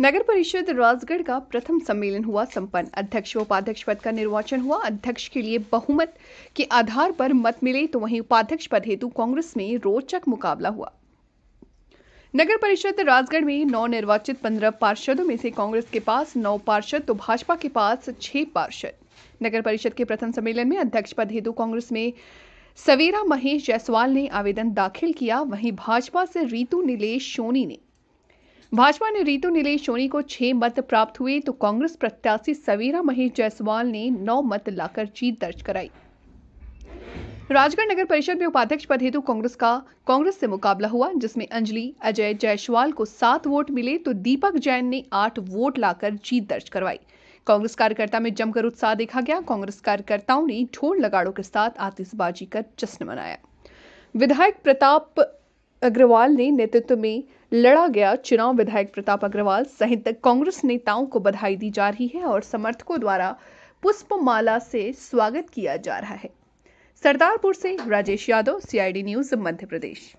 नगर परिषद राजगढ़ का प्रथम सम्मेलन हुआ संपन्न अध्यक्ष व उपाध्यक्ष पद का निर्वाचन हुआ अध्यक्ष के लिए बहुमत के आधार पर मत मिले तो वहीं उपाध्यक्ष पद हेतु कांग्रेस में रोचक मुकाबला हुआ नगर परिषद राजगढ़ में नौ निर्वाचित पंद्रह पार्षदों में से कांग्रेस के पास नौ पार्षद तो भाजपा के पास छह पार्षद नगर परिषद के प्रथम सम्मेलन में अध्यक्ष पद हेतु कांग्रेस में सवेरा महेश जायसवाल ने आवेदन दाखिल किया वहीं भाजपा से रीतू नीलेश सोनी ने भाजपा ने रीतु नीलेष सोनी को छह मत प्राप्त हुए तो कांग्रेस प्रत्याशी सवेरा महेश जायसवाल ने नौ मत लाकर जीत दर्ज कराई राजगढ़ नगर परिषद में उपाध्यक्ष पद हेतु कांग्रेस का कांग्रेस से मुकाबला हुआ जिसमें अंजलि अजय जायसवाल को सात वोट मिले तो दीपक जैन ने आठ वोट लाकर जीत दर्ज करवाई कांग्रेस कार्यकर्ता में जमकर उत्साह देखा गया कांग्रेस कार्यकर्ताओं ने ढोल लगाड़ों के साथ आतिशबाजी कर जश्न मनाया विधायक प्रताप अग्रवाल ने नेतृत्व में लड़ा गया चुनाव विधायक प्रताप अग्रवाल सहित कांग्रेस नेताओं को बधाई दी जा रही है और समर्थकों द्वारा पुष्पमाला से स्वागत किया जा रहा है सरदारपुर से राजेश यादव सीआईडी न्यूज मध्य प्रदेश